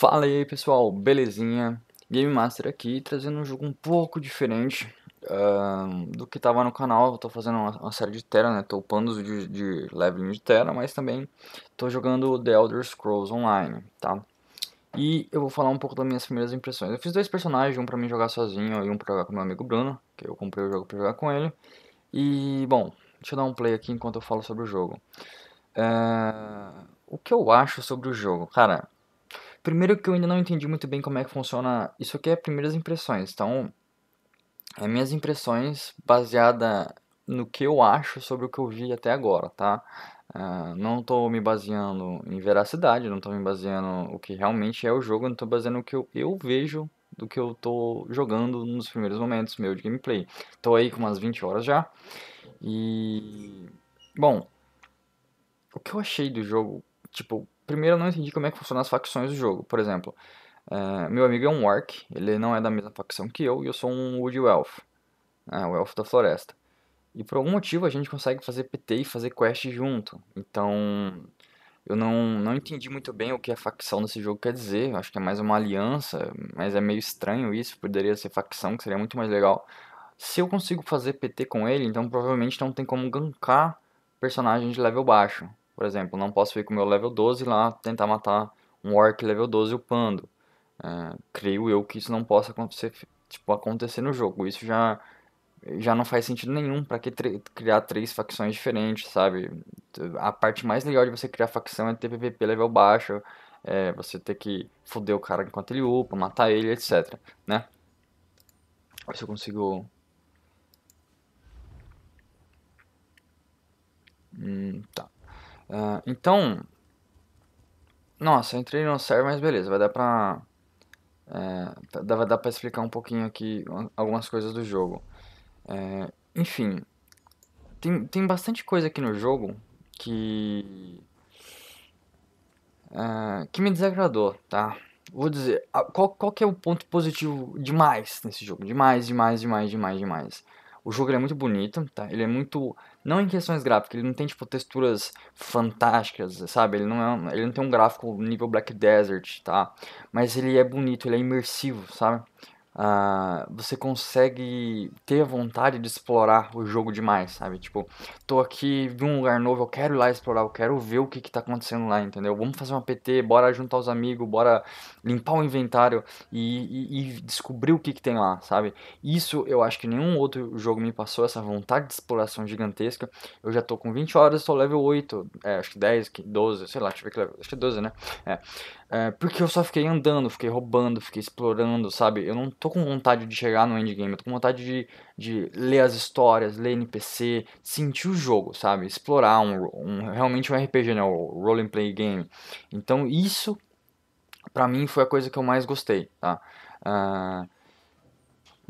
Fala aí pessoal, belezinha? Game Master aqui, trazendo um jogo um pouco diferente uh, do que tava no canal. Eu tô fazendo uma, uma, série de Terra, né? Tô upando os vídeos de leveling de Terra, mas também tô jogando The Elder Scrolls Online, tá? E eu vou falar um pouco das minhas primeiras impressões. Eu fiz dois personagens, um pra mim jogar sozinho e um pra jogar com meu amigo Bruno, que eu comprei o jogo pra jogar com ele. E, bom, deixa eu dar um play aqui enquanto eu falo sobre o jogo. Uh, o que eu acho sobre o jogo? Cara, Primeiro que eu ainda não entendi muito bem como é que funciona. Isso aqui é primeiras impressões. Então, é minhas impressões baseada no que eu acho sobre o que eu vi até agora, tá? Uh, não estou me baseando em veracidade, não estou me baseando o que realmente é o jogo, não estou baseando o que eu, eu vejo do que eu estou jogando nos primeiros momentos meu de gameplay. Estou aí com umas 20 horas já. E bom, o que eu achei do jogo, tipo, Primeiro, eu não entendi como é que funciona as facções do jogo. Por exemplo, eh, meu amigo é um orc, ele não é da mesma facção que eu, e eu sou um Wood Elf, né, o Elfo da Floresta. E por algum motivo a gente consegue fazer PT e fazer quest junto. Então, eu não, não entendi muito bem o que a facção desse jogo quer dizer. Acho que é mais uma aliança, mas é meio estranho isso. Poderia ser facção, que seria muito mais legal. Se eu consigo fazer PT com ele, então provavelmente não tem como gankar personagem de level baixo. Por exemplo, não posso ir com o meu level 12 lá tentar matar um orc level 12 upando. É, creio eu que isso não possa acontecer, tipo, acontecer no jogo. Isso já, já não faz sentido nenhum para que criar três facções diferentes, sabe? A parte mais legal de você criar facção é ter PVP level baixo, é, você ter que foder o cara enquanto ele upa, matar ele, etc, né? Ver se eu consigo... Hum, tá. Uh, então, nossa, eu entrei no server, mas beleza, vai dar pra... É, vai dar pra explicar um pouquinho aqui algumas coisas do jogo. É, enfim, tem, tem bastante coisa aqui no jogo que... É, que me desagradou, tá? Vou dizer, qual, qual que é o ponto positivo demais nesse jogo? Demais, demais, demais, demais, demais. O jogo é muito bonito, tá? Ele é muito não em questões gráficas, ele não tem, tipo, texturas fantásticas, sabe? Ele não, é, ele não tem um gráfico nível Black Desert, tá? Mas ele é bonito, ele é imersivo, sabe? Uh, você consegue ter a vontade de explorar o jogo demais, sabe? Tipo, tô aqui, em um lugar novo, eu quero ir lá explorar, eu quero ver o que, que tá acontecendo lá, entendeu? Vamos fazer uma PT, bora juntar os amigos, bora limpar o inventário e, e, e descobrir o que, que tem lá, sabe? Isso eu acho que nenhum outro jogo me passou, essa vontade de exploração gigantesca. Eu já tô com 20 horas, tô level 8, é, acho que 10, 12, sei lá, tive que level, acho que 12, né? É. É, porque eu só fiquei andando, fiquei roubando, fiquei explorando, sabe? Eu não tô com vontade de chegar no endgame, eu tô com vontade de, de ler as histórias, ler NPC, sentir o jogo, sabe? Explorar um, um realmente um RPG, né? O role and play game. Então isso, pra mim, foi a coisa que eu mais gostei, tá? Uh,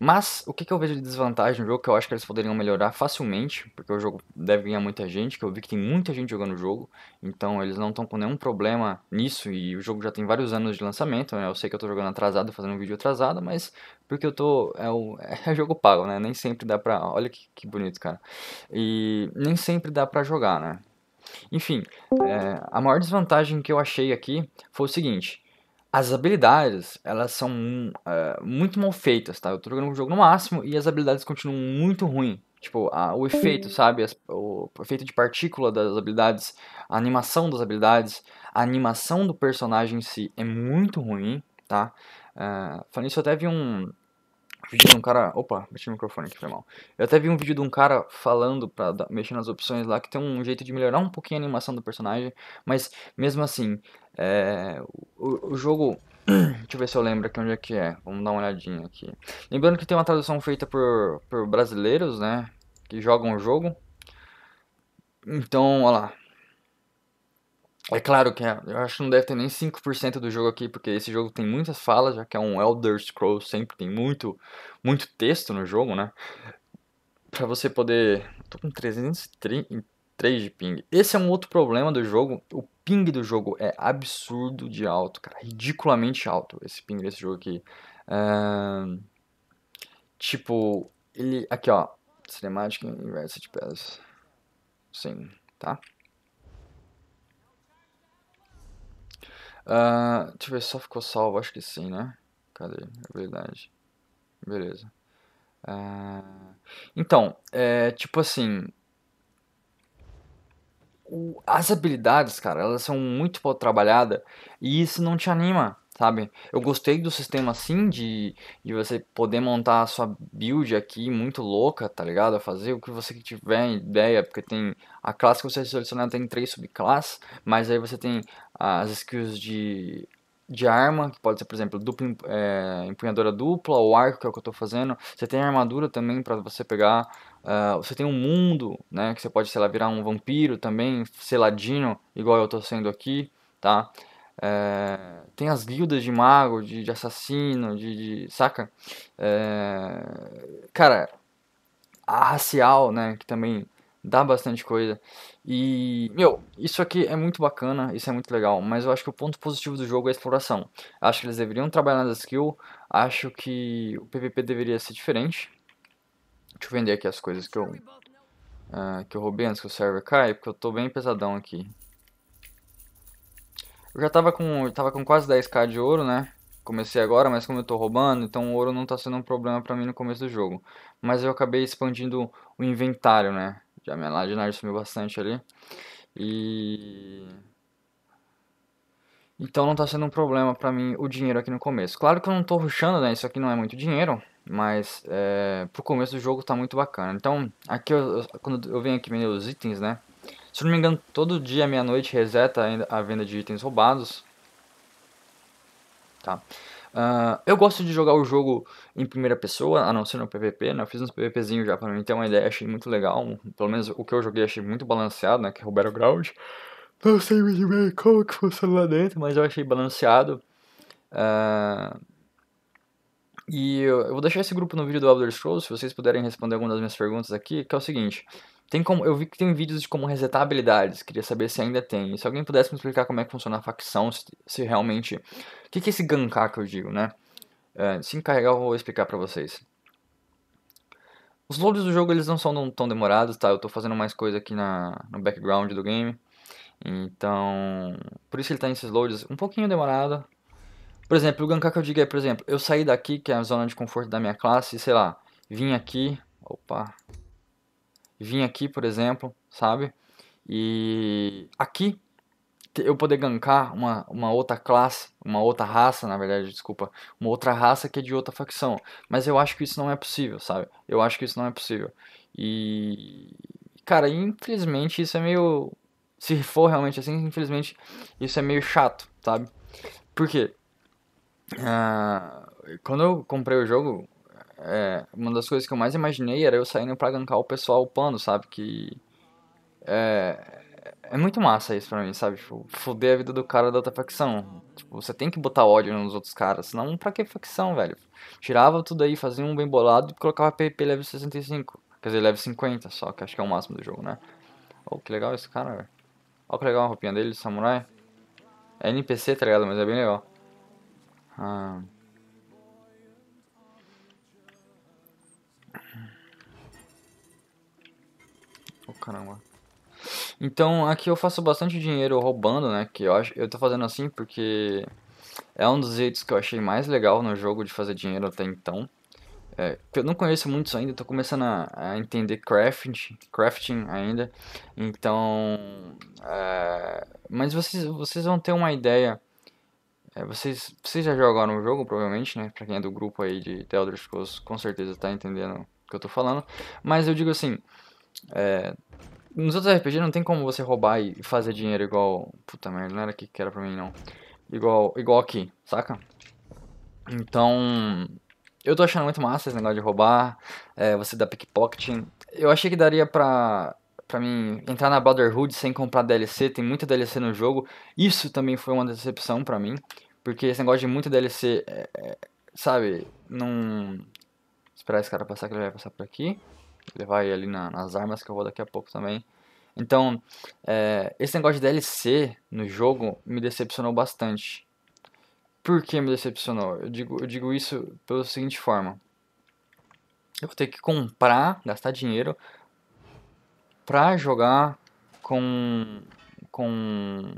mas o que, que eu vejo de desvantagem no jogo que eu acho que eles poderiam melhorar facilmente, porque o jogo deve ganhar muita gente, que eu vi que tem muita gente jogando o jogo, então eles não estão com nenhum problema nisso e o jogo já tem vários anos de lançamento, né? eu sei que eu estou jogando atrasado, fazendo um vídeo atrasado, mas porque eu tô é, o, é jogo pago, né? Nem sempre dá pra, olha que, que bonito, cara. E nem sempre dá pra jogar, né? Enfim, é, a maior desvantagem que eu achei aqui foi o seguinte, as habilidades, elas são uh, muito mal feitas, tá? Eu tô jogando o um jogo no máximo e as habilidades continuam muito ruins. Tipo, a, o efeito, uhum. sabe? As, o, o efeito de partícula das habilidades, a animação das habilidades, a animação do personagem em si é muito ruim, tá? Uh, falando isso, eu até vi um, vídeo de um cara. Opa, mexi no microfone aqui, foi mal. Eu até vi um vídeo de um cara falando, pra mexer nas opções lá, que tem um jeito de melhorar um pouquinho a animação do personagem, mas mesmo assim, é, o, o jogo. Deixa eu ver se eu lembro aqui onde é que é. Vamos dar uma olhadinha aqui. Lembrando que tem uma tradução feita por, por brasileiros, né? Que jogam o jogo. Então, olha lá. É claro que é. eu acho que não deve ter nem 5% do jogo aqui, porque esse jogo tem muitas falas, já que é um Elder Scrolls, sempre tem muito, muito texto no jogo, né? Pra você poder... Tô com 303 de ping. Esse é um outro problema do jogo. O ping do jogo é absurdo de alto, cara. Ridiculamente alto esse ping desse jogo aqui. Tipo, ele... Aqui, ó. cinematic inversa de peças. Sim, Tá? Uh, deixa eu ver se só ficou salvo, acho que sim, né? Cadê? É verdade Beleza. Uh, então, é, tipo assim. O, as habilidades, cara, elas são muito pouco trabalhadas e isso não te anima sabe? Eu gostei do sistema assim de, de você poder montar a sua build aqui muito louca, tá ligado? Fazer o que você tiver ideia, porque tem a classe que você selecionar tem três subclasses, mas aí você tem as skills de de arma, que pode ser, por exemplo, dupla, é, empunhadora dupla, ou arco, que é o que eu estou fazendo. Você tem armadura também para você pegar. Uh, você tem um mundo, né, que você pode, sei lá, virar um vampiro também, seladino, igual eu estou sendo aqui, tá? É, tem as guildas de mago, de, de assassino, de, de saca? É, cara, a racial, né, que também dá bastante coisa. E, meu, isso aqui é muito bacana, isso é muito legal, mas eu acho que o ponto positivo do jogo é a exploração. Acho que eles deveriam trabalhar nas skills, acho que o PVP deveria ser diferente. Deixa eu vender aqui as coisas que eu, uh, que eu roubei antes que o server caia, porque eu tô bem pesadão aqui. Eu já tava com, tava com quase 10k de ouro, né? Comecei agora, mas como eu tô roubando, então o ouro não tá sendo um problema pra mim no começo do jogo. Mas eu acabei expandindo o inventário, né? Já minha Ladinar sumiu bastante ali. E... Então não tá sendo um problema pra mim o dinheiro aqui no começo. Claro que eu não tô ruxando, né? Isso aqui não é muito dinheiro, mas é, pro começo do jogo tá muito bacana. Então, aqui eu, eu, quando eu venho aqui vender os itens, né? Se não me engano, todo dia meia-noite reseta a venda de itens roubados. Tá. Uh, eu gosto de jogar o jogo em primeira pessoa, a não ser no PVP, né? Eu fiz uns PVPzinhos já pra mim ter uma ideia, achei muito legal. Pelo menos o que eu joguei achei muito balanceado, né? Que é o Battleground. Não sei muito bem como que funciona lá dentro, mas eu achei balanceado. Uh, e eu, eu vou deixar esse grupo no vídeo do Elder Scrolls, se vocês puderem responder alguma das minhas perguntas aqui, que é o seguinte... Tem como, eu vi que tem vídeos de como resetar habilidades, queria saber se ainda tem. se alguém pudesse me explicar como é que funciona a facção, se, se realmente... O que, que é esse gankar que eu digo, né? É, se encarregar eu vou explicar pra vocês. Os loads do jogo eles não são tão demorados, tá? Eu tô fazendo mais coisa aqui na, no background do game. Então, por isso ele tá nesses loads um pouquinho demorado. Por exemplo, o gankar que eu digo é, por exemplo, eu saí daqui, que é a zona de conforto da minha classe, sei lá, vim aqui, opa, vim aqui, por exemplo, sabe? E aqui eu poder gankar uma, uma outra classe, uma outra raça, na verdade, desculpa, uma outra raça que é de outra facção. Mas eu acho que isso não é possível, sabe? Eu acho que isso não é possível. E. Cara, infelizmente isso é meio. Se for realmente assim, infelizmente isso é meio chato, sabe? Por quê? Uh, quando eu comprei o jogo, é, uma das coisas que eu mais imaginei era eu saindo pra gankar o pessoal upando, sabe? Que. É, é muito massa isso pra mim, sabe? Tipo, foder a vida do cara da outra facção. Tipo, você tem que botar ódio nos outros caras, senão pra que facção, velho? Tirava tudo aí, fazia um bem bolado e colocava PP level 65. Quer dizer, level 50 só, que acho que é o máximo do jogo, né? Oh, que legal esse cara, velho. Olha que legal a roupinha dele, samurai. É NPC, tá ligado? Mas é bem legal. Ah... Oh, caramba. Então, aqui eu faço bastante dinheiro roubando, né? Que eu, acho, eu tô fazendo assim porque é um dos jeitos que eu achei mais legal no jogo de fazer dinheiro até então. É, eu não conheço isso ainda, tô começando a, a entender crafting, crafting ainda. Então, é, mas vocês, vocês vão ter uma ideia. É, vocês, vocês já jogaram o jogo, provavelmente, né? Pra quem é do grupo aí de, de Elder Scrolls, com certeza tá entendendo o que eu tô falando. Mas eu digo assim, é, nos outros RPG não tem como você roubar e fazer dinheiro igual. Puta merda, não era aqui que era pra mim não. Igual, igual aqui, saca? Então. Eu tô achando muito massa esse negócio de roubar, é, você dar pickpocketing. Eu achei que daria pra, pra mim entrar na Brotherhood sem comprar DLC, tem muita DLC no jogo. Isso também foi uma decepção pra mim, porque esse negócio de muita DLC, é, é, sabe, não... Esperar esse cara passar que ele vai passar por aqui levar ele ali na, nas armas que eu vou daqui a pouco também. Então, é, esse negócio de DLC no jogo me decepcionou bastante. Por que me decepcionou? Eu digo, eu digo isso pela seguinte forma. Eu vou ter que comprar, gastar dinheiro pra jogar com. com.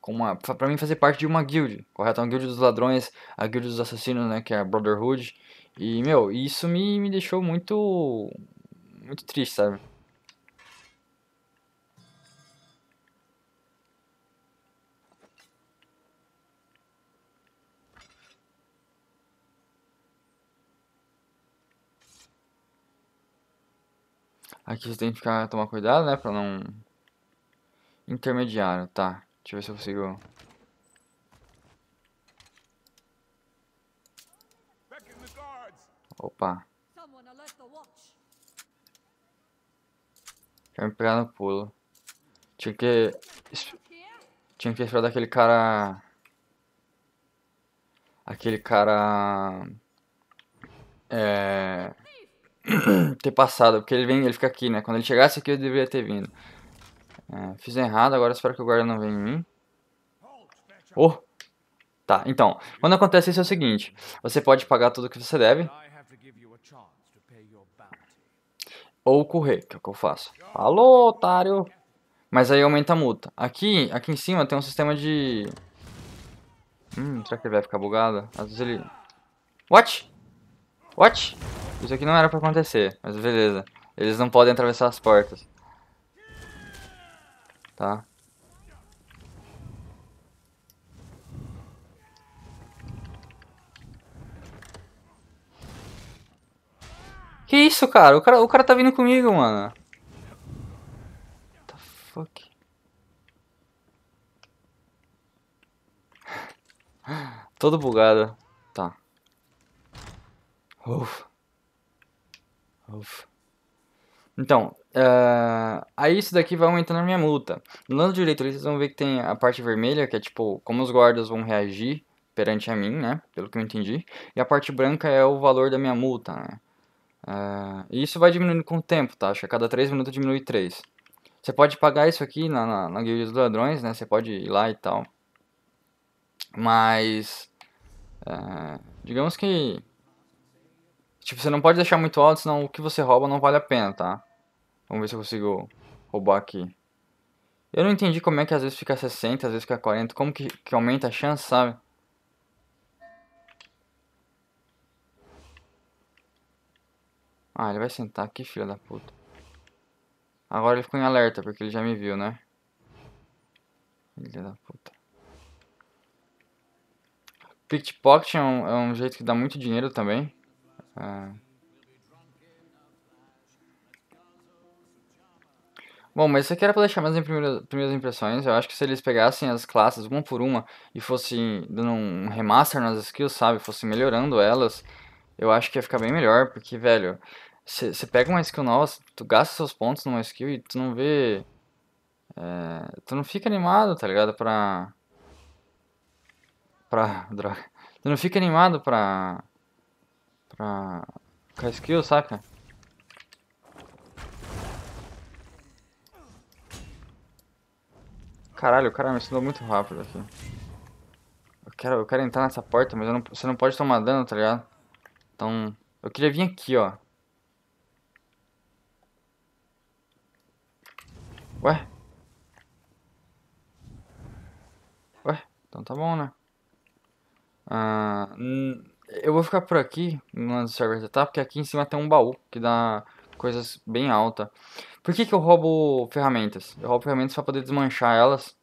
com uma. pra mim fazer parte de uma guild, correto? Uma guild dos ladrões, a guild dos assassinos, né? Que é a Brotherhood. E, meu, isso me, me deixou muito. Muito triste, sabe? Aqui você tem que ficar, tomar cuidado, né? Pra não... Intermediário, tá. Deixa eu ver se eu consigo... Opa. Quer me pegar no pulo. Tinha que... É? É? Tinha que esperar daquele cara... Aquele cara... É... ter passado, porque ele vem, ele fica aqui, né? Quando ele chegasse aqui, eu deveria ter vindo. É, fiz errado, agora espero que o guarda não venha em mim. Oh! Tá, então, quando acontece isso é o seguinte, você pode pagar tudo que você deve, ou correr, que é o que eu faço. Alô, otário! Mas aí aumenta a multa. Aqui, aqui em cima tem um sistema de... Hum, será que ele vai ficar bugado? Às vezes ele... What? What? Isso aqui não era pra acontecer, mas beleza. Eles não podem atravessar as portas. Tá? Que isso, cara? O cara, o cara tá vindo comigo, mano. What the fuck? Todo bugado. Tá. Uf. Uf. Então, uh, aí isso daqui vai aumentando a minha multa. No lado direito ali vocês vão ver que tem a parte vermelha, que é tipo como os guardas vão reagir perante a mim, né? Pelo que eu entendi. E a parte branca é o valor da minha multa, né? Ah, e isso vai diminuindo com o tempo, tá? Acho que a cada 3 minutos diminui 3. Você pode pagar isso aqui na, na, na guilda dos ladrões, né? Você pode ir lá e tal. Mas... Eh, digamos que... Tipo, você não pode deixar muito alto, senão o que você rouba não vale a pena, tá? Vamos ver se eu consigo roubar aqui. Eu não entendi como é que às vezes fica 60, às vezes fica 40. Como que, que aumenta a chance, sabe? Ah, ele vai sentar aqui, filha da puta. Agora ele ficou em alerta, porque ele já me viu, né? Filha da puta. Pickpocket é um, é um jeito que dá muito dinheiro também. É... Bom, mas isso aqui era pra deixar minhas primeiras, primeiras impressões. Eu acho que se eles pegassem as classes uma por uma e fossem dando um remaster nas skills, sabe? Fossem melhorando elas eu acho que ia ficar bem melhor, porque, velho, você pega uma skill nova, tu gasta seus pontos numa skill e tu não vê. É, tu não fica animado, tá ligado? Pra. Pra. Droga. Tu não fica animado pra. Pra. Com a skill, saca? Caralho, o cara me ensinou muito rápido aqui. Eu quero, eu quero entrar nessa porta, mas não, você não pode tomar dano, tá ligado? Então, eu queria vir aqui, ó. Ué? Ué? Então tá bom, né? Ah, eu vou ficar por aqui, no server setup, tá, porque aqui em cima tem um baú que dá coisas bem alta. Por que, que eu roubo ferramentas? Eu roubo ferramentas para poder desmanchar elas.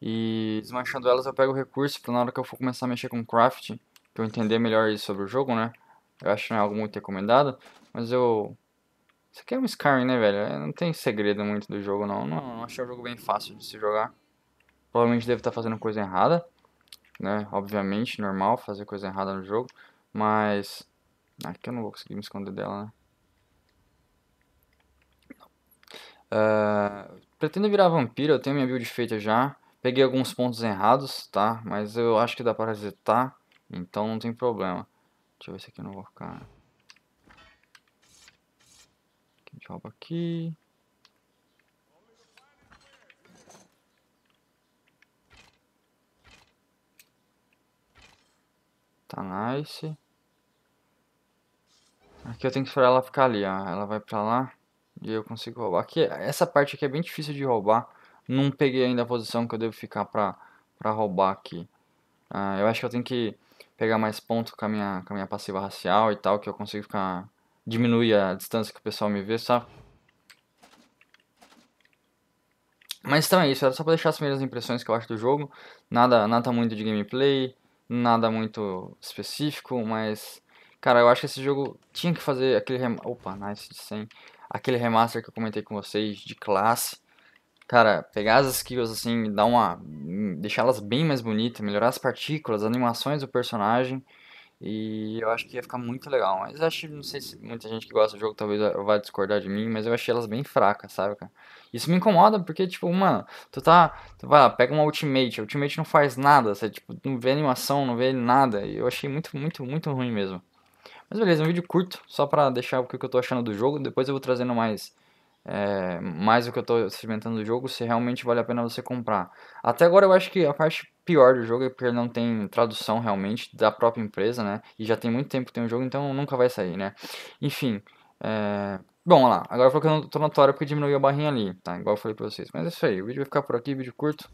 E desmanchando elas eu pego recurso para na hora que eu for começar a mexer com crafting pra eu entender melhor sobre o jogo, né? Eu acho que não é algo muito recomendado, mas eu... Isso aqui é um Skyrim, né, velho? Não tem segredo muito do jogo, não. Não, não achei o jogo bem fácil de se jogar. Provavelmente deve estar tá fazendo coisa errada, né? Obviamente, normal fazer coisa errada no jogo, mas... Aqui eu não vou conseguir me esconder dela, né? Uh, pretendo virar vampiro, eu tenho minha build feita já. Peguei alguns pontos errados, tá? Mas eu acho que dá pra resetar. Então não tem problema. Deixa eu ver se aqui eu não vou ficar. A gente rouba aqui. Tá nice. Aqui eu tenho que esperar ela ficar ali, ó. Ela vai pra lá e eu consigo roubar. Aqui, essa parte aqui é bem difícil de roubar. Não peguei ainda a posição que eu devo ficar pra, pra roubar aqui. Ah, eu acho que eu tenho que pegar mais ponto com a minha, com a minha passiva racial e tal, que eu consigo ficar... Diminuir a distância que o pessoal me vê, sabe? Mas então é isso, era só pra deixar as primeiras impressões que eu acho do jogo. Nada, nada muito de gameplay, nada muito específico, mas... Cara, eu acho que esse jogo tinha que fazer aquele... Rem... Opa, nice de 100. Aquele remaster que eu comentei com vocês de classe. Cara, pegar as skills assim, dar uma. Hum, deixá-las bem mais bonitas, melhorar as partículas, as animações do personagem. E eu acho que ia ficar muito legal. Mas eu acho, não sei se muita gente que gosta do jogo talvez vá discordar de mim, mas eu achei elas bem fracas, sabe, cara? Isso me incomoda porque, tipo, mano, tu tá. Tu vai lá, pega uma Ultimate, a Ultimate não faz nada, você tipo, não vê animação, não vê nada. E eu achei muito, muito, muito ruim mesmo. Mas beleza, é um vídeo curto, só pra deixar o que eu tô achando do jogo. Depois eu vou trazendo mais é, mais do que eu estou experimentando do jogo, se realmente vale a pena você comprar. Até agora eu acho que a parte pior do jogo é porque não tem tradução realmente da própria empresa, né? E já tem muito tempo que tem o um jogo, então nunca vai sair, né? Enfim, é... Bom, olha lá, agora falou que eu não tô notório porque diminuiu a barrinha ali, tá? Igual eu falei pra vocês. Mas é isso aí, o vídeo vai ficar por aqui, vídeo curto.